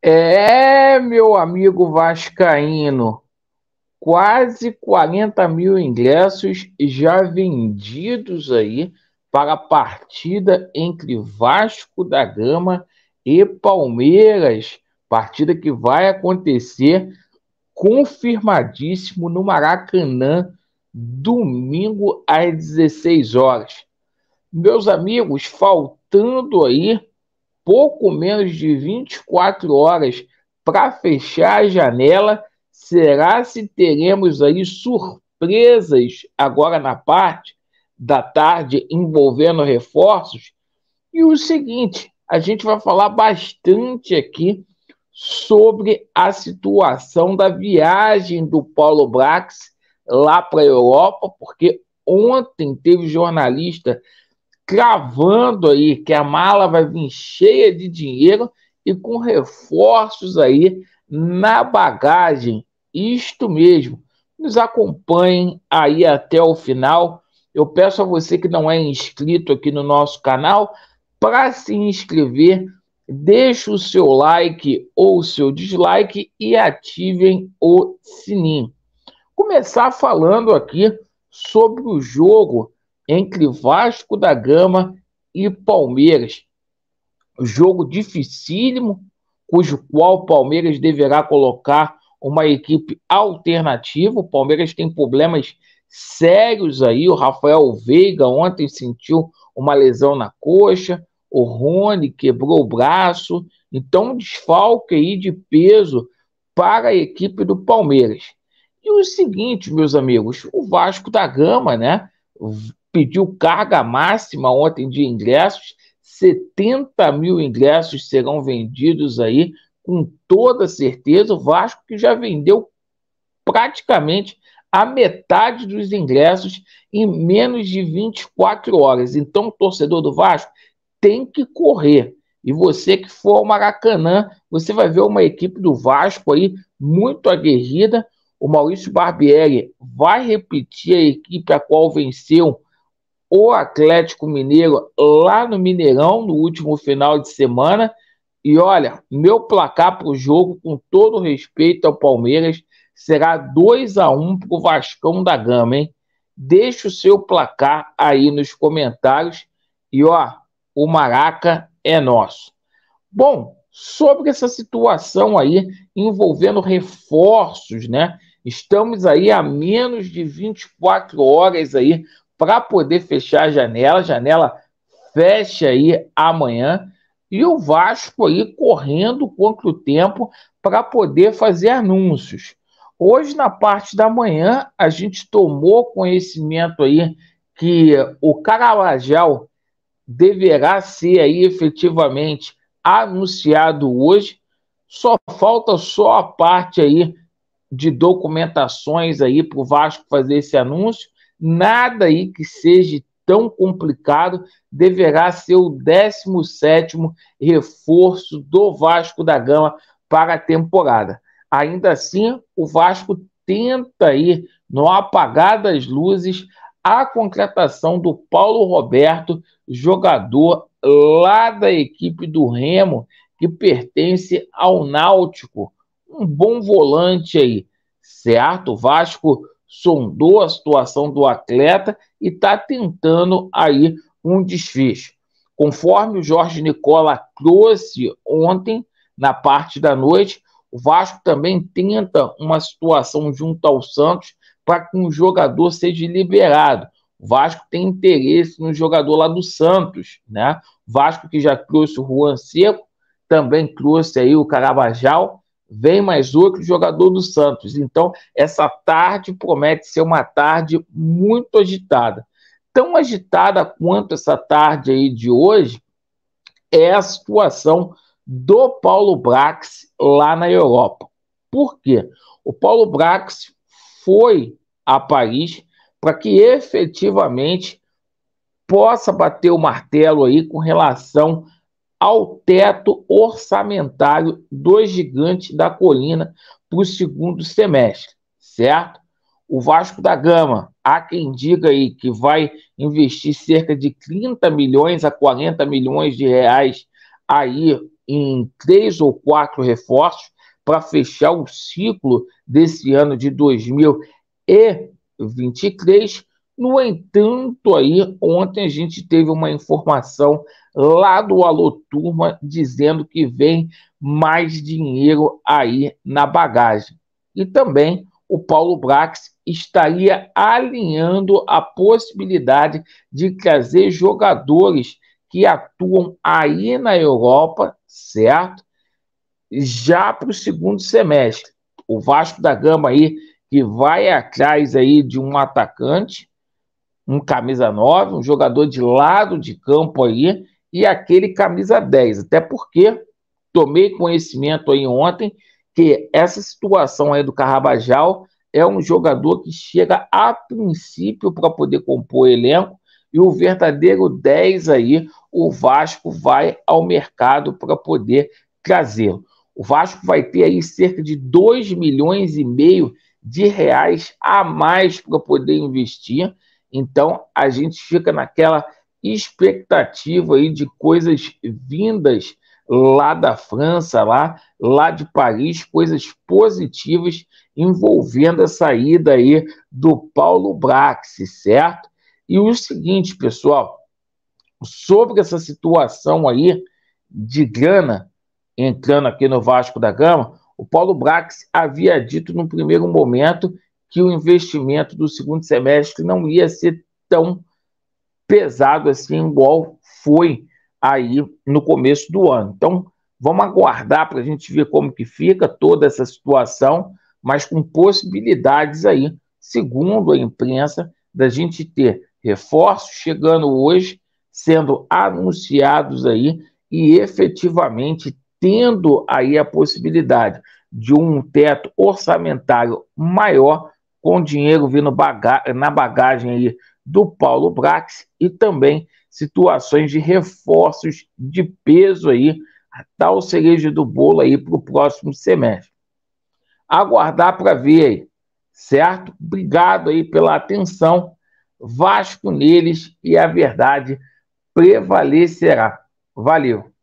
É, meu amigo Vascaíno, quase 40 mil ingressos já vendidos aí para a partida entre Vasco da Gama e Palmeiras, partida que vai acontecer confirmadíssimo no Maracanã domingo às 16 horas. Meus amigos, faltando aí pouco menos de 24 horas para fechar a janela. Será se teremos aí surpresas agora na parte da tarde envolvendo reforços? E o seguinte, a gente vai falar bastante aqui sobre a situação da viagem do Paulo Brax lá para a Europa, porque ontem teve jornalista cravando aí que a mala vai vir cheia de dinheiro e com reforços aí na bagagem. Isto mesmo. Nos acompanhem aí até o final. Eu peço a você que não é inscrito aqui no nosso canal para se inscrever, deixe o seu like ou o seu dislike e ativem o sininho. Começar falando aqui sobre o jogo entre Vasco da Gama e Palmeiras. Jogo dificílimo, cujo qual o Palmeiras deverá colocar uma equipe alternativa. O Palmeiras tem problemas sérios aí. O Rafael Veiga ontem sentiu uma lesão na coxa, o Rony quebrou o braço. Então, um desfalque aí de peso para a equipe do Palmeiras. E o seguinte, meus amigos, o Vasco da Gama, né? pediu carga máxima ontem de ingressos, 70 mil ingressos serão vendidos aí, com toda certeza. O Vasco que já vendeu praticamente a metade dos ingressos em menos de 24 horas. Então, o torcedor do Vasco tem que correr. E você que for ao Maracanã, você vai ver uma equipe do Vasco aí muito aguerrida. O Maurício Barbieri vai repetir a equipe a qual venceu o Atlético Mineiro lá no Mineirão no último final de semana. E olha, meu placar para o jogo, com todo respeito ao Palmeiras, será 2 a 1 para o Vascão da Gama, hein? Deixe o seu placar aí nos comentários. E ó, o Maraca é nosso. Bom, sobre essa situação aí envolvendo reforços, né? Estamos aí a menos de 24 horas aí para poder fechar a janela. A janela fecha aí amanhã. E o Vasco aí correndo contra o tempo para poder fazer anúncios. Hoje, na parte da manhã, a gente tomou conhecimento aí que o Caravajal deverá ser aí efetivamente anunciado hoje. Só falta só a parte aí de documentações aí para o Vasco fazer esse anúncio nada aí que seja tão complicado deverá ser o 17 reforço do Vasco da Gama para a temporada. Ainda assim, o Vasco tenta aí, no apagar das luzes, a contratação do Paulo Roberto, jogador lá da equipe do Remo, que pertence ao Náutico. Um bom volante aí, certo? O Vasco sondou a situação do atleta e está tentando aí um desfecho. Conforme o Jorge Nicola trouxe ontem, na parte da noite, o Vasco também tenta uma situação junto ao Santos para que um jogador seja liberado. O Vasco tem interesse no jogador lá do Santos, né? O Vasco que já trouxe o Juan Seco, também trouxe aí o Carabajal, vem mais outro jogador do Santos. Então, essa tarde promete ser uma tarde muito agitada. Tão agitada quanto essa tarde aí de hoje é a situação do Paulo Brax lá na Europa. Por quê? O Paulo Brax foi a Paris para que efetivamente possa bater o martelo aí com relação a ao teto orçamentário do gigantes da colina para o segundo semestre, certo? O Vasco da Gama, há quem diga aí que vai investir cerca de 30 milhões a 40 milhões de reais aí em três ou quatro reforços para fechar o ciclo desse ano de 2023 no entanto, aí ontem a gente teve uma informação lá do Alô Turma dizendo que vem mais dinheiro aí na bagagem. E também o Paulo Brax estaria alinhando a possibilidade de trazer jogadores que atuam aí na Europa, certo? Já para o segundo semestre. O Vasco da Gama aí que vai atrás aí de um atacante um camisa 9, um jogador de lado de campo aí, e aquele camisa 10. Até porque tomei conhecimento aí ontem que essa situação aí do Carrabajal é um jogador que chega a princípio para poder compor o elenco e o verdadeiro 10 aí, o Vasco vai ao mercado para poder trazê-lo. O Vasco vai ter aí cerca de 2 milhões e meio de reais a mais para poder investir então, a gente fica naquela expectativa aí de coisas vindas lá da França, lá, lá de Paris, coisas positivas envolvendo a saída aí do Paulo Brax, certo? E o seguinte, pessoal, sobre essa situação aí de grana entrando aqui no Vasco da Gama, o Paulo Brax havia dito no primeiro momento que o investimento do segundo semestre não ia ser tão pesado assim, igual foi aí no começo do ano. Então, vamos aguardar para a gente ver como que fica toda essa situação, mas com possibilidades aí, segundo a imprensa, da gente ter reforços chegando hoje, sendo anunciados aí e efetivamente tendo aí a possibilidade de um teto orçamentário maior com dinheiro vindo baga na bagagem aí do Paulo Brax e também situações de reforços de peso aí, a tal cereja do bolo aí para o próximo semestre. Aguardar para ver aí, certo? Obrigado aí pela atenção. Vasco neles e a verdade prevalecerá. Valeu!